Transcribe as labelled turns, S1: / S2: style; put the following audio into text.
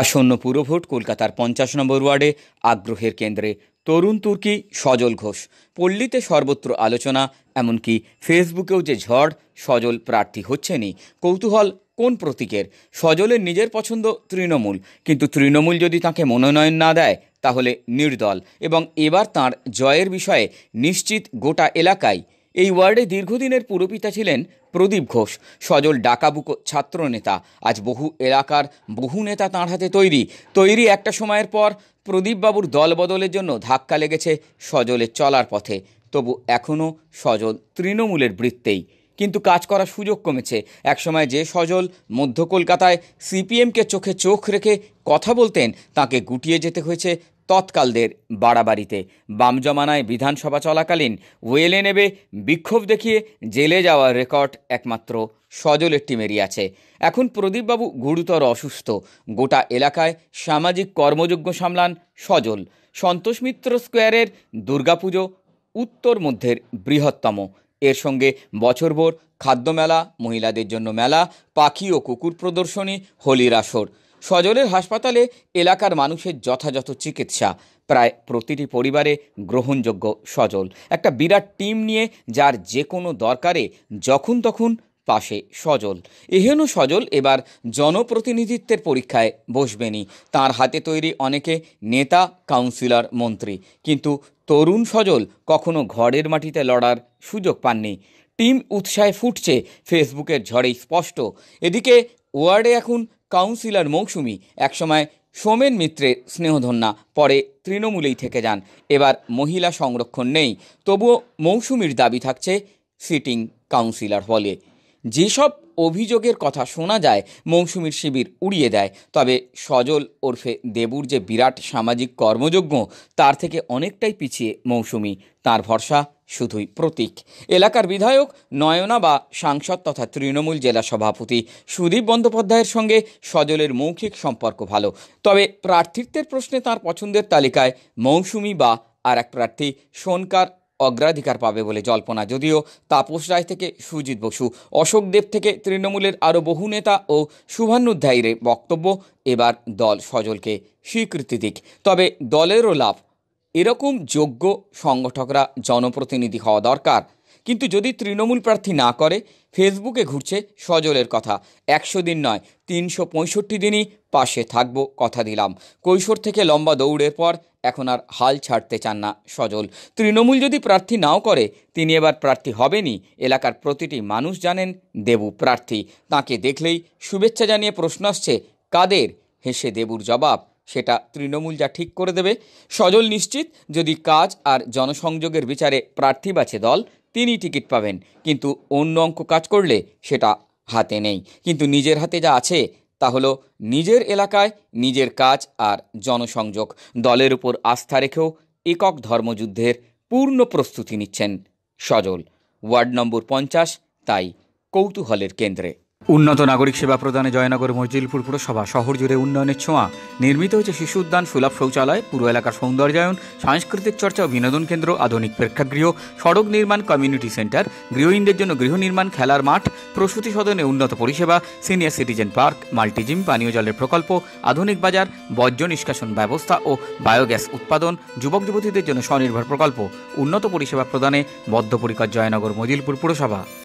S1: আসন্ন পুরভোট কলকাতার পঞ্চাশ নম্বর ওয়ার্ডে আগ্রহের কেন্দ্রে তরুণ তুর্কি সজল ঘোষ পল্লীতে সর্বত্র আলোচনা এমনকি ফেসবুকেও যে ঝড় সজল প্রার্থী হচ্ছেনই কৌতূহল কোন প্রতীকের সজলের নিজের পছন্দ তৃণমূল কিন্তু তৃণমূল যদি তাকে মনোনয়ন না দেয় তাহলে নির্দল এবং এবার তার জয়ের বিষয়ে নিশ্চিত গোটা এলাকায় এই ওয়ার্ডে দীর্ঘদিনের পুরপিতা ছিলেন প্রদীপ ঘোষ সজল ডাকাবুক ছাত্র নেতা আজ বহু এলাকার বহু নেতা তাঁর হাতে তৈরি তৈরি একটা সময়ের পর প্রদীপবাবুর দল বদলের জন্য ধাক্কা লেগেছে সজলের চলার পথে তবু এখনও সজল তৃণমূলের বৃত্তেই কিন্তু কাজ করার সুযোগ কমেছে একসময় যে সজল মধ্য কলকাতায় সিপিএমকে চোখে চোখ রেখে কথা বলতেন তাকে গুটিয়ে যেতে হয়েছে তৎকালদের বাড়াবাড়িতে বাম জমানায় বিধানসভা চলাকালীন ওয়েলে নেবে বিক্ষোভ দেখিয়ে জেলে যাওয়ার রেকর্ড একমাত্র সজলের টিমেরই আছে এখন প্রদীপবাবু গুরুতর অসুস্থ গোটা এলাকায় সামাজিক কর্মযোগ্য সামলান সজল সন্তোষ মিত্র স্কোয়ারের দুর্গাপুজো উত্তর মধ্যের বৃহত্তম এর সঙ্গে বছরভর খাদ্যমেলা মহিলাদের জন্য মেলা পাখি ও কুকুর প্রদর্শনী হোলির আসর সজলের হাসপাতালে এলাকার মানুষের যথাযথ চিকিৎসা প্রায় প্রতিটি পরিবারে গ্রহণযোগ্য সজল একটা বিরাট টিম নিয়ে যার যে কোনো দরকারে যখন তখন পাশে সজল এহেন সজল এবার জনপ্রতিনিধিত্বের পরীক্ষায় বসবেনি তার হাতে তৈরি অনেকে নেতা কাউন্সিলর মন্ত্রী কিন্তু তরুণ সজল কখনো ঘরের মাটিতে লড়ার সুযোগ পাননি টিম উৎসাহে ফুটছে ফেসবুকের ঝড়েই স্পষ্ট এদিকে ওয়ার্ডে এখন কাউন্সিলর মৌসুমি একসময় সোমেন মিত্রের স্নেহধন্যা পরে তৃণমূলেই থেকে যান এবার মহিলা সংরক্ষণ নেই তবুও মৌসুমির দাবি থাকছে সিটিং কাউন্সিলর হলে যেসব অভিযোগের কথা শোনা যায় মৌসুমীর শিবির উড়িয়ে দেয় তবে সজল ওরফে দেবুর যে বিরাট সামাজিক কর্মযজ্ঞ তার থেকে অনেকটাই পিছিয়ে মৌসুমি তার ভরসা শুধুই প্রতীক এলাকার বিধায়ক নয়না বা সাংসদ তথা তৃণমূল জেলা সভাপতি সুদীপ বন্দ্যোপাধ্যায়ের সঙ্গে সজলের মৌখিক সম্পর্ক ভালো তবে প্রার্থিত্বের প্রশ্নে তার পছন্দের তালিকায় মৌসুমি বা আর এক প্রার্থী সোনকার অগ্রাধিকার পাবে বলে জল্পনা যদিও তাপস রায় থেকে সুজিত বসু অশোক দেব থেকে তৃণমূলের আরও বহু নেতা ও শুভানুধ্যায়ীর বক্তব্য এবার দল সজলকে স্বীকৃতি দিক তবে দলেরও লাভ এরকম যোগ্য সংগঠকরা জনপ্রতিনিধি হওয়া দরকার কিন্তু যদি তৃণমূল প্রার্থী না করে ফেসবুকে ঘুরছে সজলের কথা একশো দিন নয় তিনশো পঁয়ষট্টি দিনই পাশে থাকবো কথা দিলাম কৈশোর থেকে লম্বা দৌড়ের পর এখন আর হাল ছাড়তে চান না সজল তৃণমূল যদি প্রার্থী নাও করে তিনি এবার প্রার্থী হবেনি এলাকার প্রতিটি মানুষ জানেন দেবু প্রার্থী তাকে দেখলেই শুভেচ্ছা জানিয়ে প্রশ্ন আসছে কাদের হেসে দেবুর জবাব সেটা তৃণমূল যা ঠিক করে দেবে সজল নিশ্চিত যদি কাজ আর জনসংযোগের বিচারে প্রার্থী বাছে দল তিনি টিকিট পাবেন কিন্তু অন্য অঙ্ক কাজ করলে সেটা হাতে নেই কিন্তু নিজের হাতে যা আছে তা হলো নিজের এলাকায় নিজের কাজ আর জনসংযোগ দলের উপর আস্থা রেখেও একক ধর্মযুদ্ধের পূর্ণ প্রস্তুতি নিচ্ছেন সজল ওয়ার্ড নম্বর পঞ্চাশ তাই কৌতূহলের কেন্দ্রে উন্নত নাগরিক সেবা প্রদানে জয়নগর মজিলপুর পুরসভা শহর জুড়ে উন্নয়নের ছোঁয়া নির্মিত হয়েছে শিশু উদ্যান সুলভ শৌচালয় পুরো এলাকার সৌন্দর্যায়ন সাংস্কৃতিক চর্চা ও বিনোদন কেন্দ্র আধুনিক প্রেক্ষাগৃহ সড়ক নির্মাণ কমিউনিটি সেন্টার গৃহহীনদের জন্য গৃহ নির্মাণ খেলার মাঠ প্রসূতি সদনে উন্নত পরিষেবা সিনিয়র সিটিজেন পার্ক মাল্টিজিম পানীয় জলের প্রকল্প আধুনিক বাজার বর্জ্য নিষ্কাশন ব্যবস্থা ও বায়োগ্যাস উৎপাদন যুবক যুবতীদের জন্য স্বনির্ভর প্রকল্প উন্নত পরিষেবা প্রদানে বদ্ধপরিকর জয়নগর মজিলপুর পুরসভা